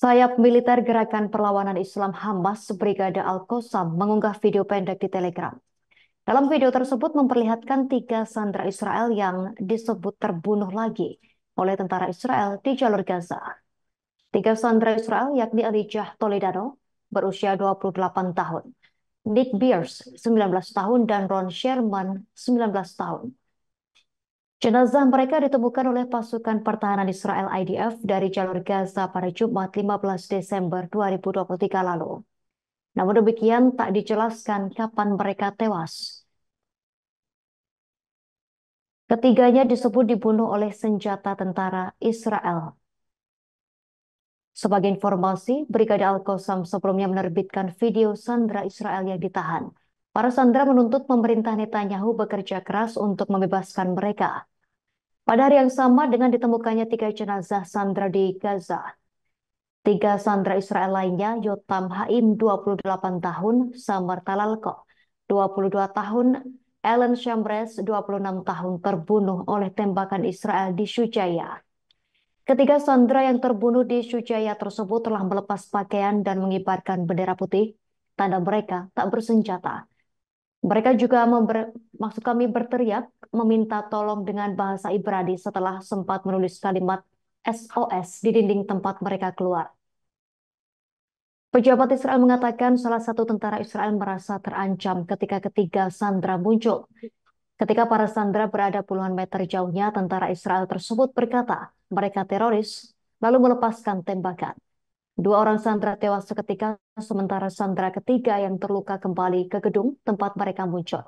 Sayap militer Gerakan Perlawanan Islam Hamas Brigada Al-Qassam mengunggah video pendek di Telegram. Dalam video tersebut memperlihatkan tiga sandera Israel yang disebut terbunuh lagi oleh tentara Israel di jalur Gaza. Tiga sandera Israel yakni Elijah Toledano berusia 28 tahun, Nick Beers 19 tahun, dan Ron Sherman 19 tahun. Jenazah mereka ditemukan oleh pasukan pertahanan Israel IDF dari jalur Gaza pada Jumat 15 Desember 2023 lalu. Namun demikian tak dijelaskan kapan mereka tewas. Ketiganya disebut dibunuh oleh senjata tentara Israel. Sebagai informasi, Brigade Al-Qassam sebelumnya menerbitkan video sandra Israel yang ditahan. Para sandera menuntut pemerintah Netanyahu bekerja keras untuk membebaskan mereka. Pada hari yang sama dengan ditemukannya tiga jenazah sandera di Gaza, tiga sandera Israel lainnya, Yotam Haim 28 tahun, Samar Talalko 22 tahun, Ellen Shambres 26 tahun terbunuh oleh tembakan Israel di Shujaya. Ketiga sandera yang terbunuh di Shujaya tersebut telah melepas pakaian dan mengibarkan bendera putih, tanda mereka tak bersenjata mereka juga member, maksud kami berteriak meminta tolong dengan bahasa Ibrani setelah sempat menulis kalimat SOS di dinding tempat mereka keluar. Pejabat Israel mengatakan salah satu tentara Israel merasa terancam ketika ketiga sandera muncul. Ketika para sandra berada puluhan meter jauhnya, tentara Israel tersebut berkata, mereka teroris, lalu melepaskan tembakan. Dua orang sandra tewas seketika sementara sandera ketiga yang terluka kembali ke gedung tempat mereka muncul.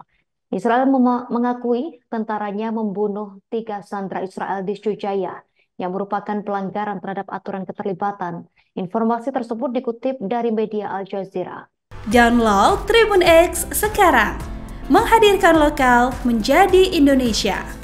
Israel mengakui tentaranya membunuh tiga sandera Israel di Sujaya yang merupakan pelanggaran terhadap aturan keterlibatan. Informasi tersebut dikutip dari media Al Jazeera. Download Tribun X sekarang, menghadirkan lokal menjadi Indonesia.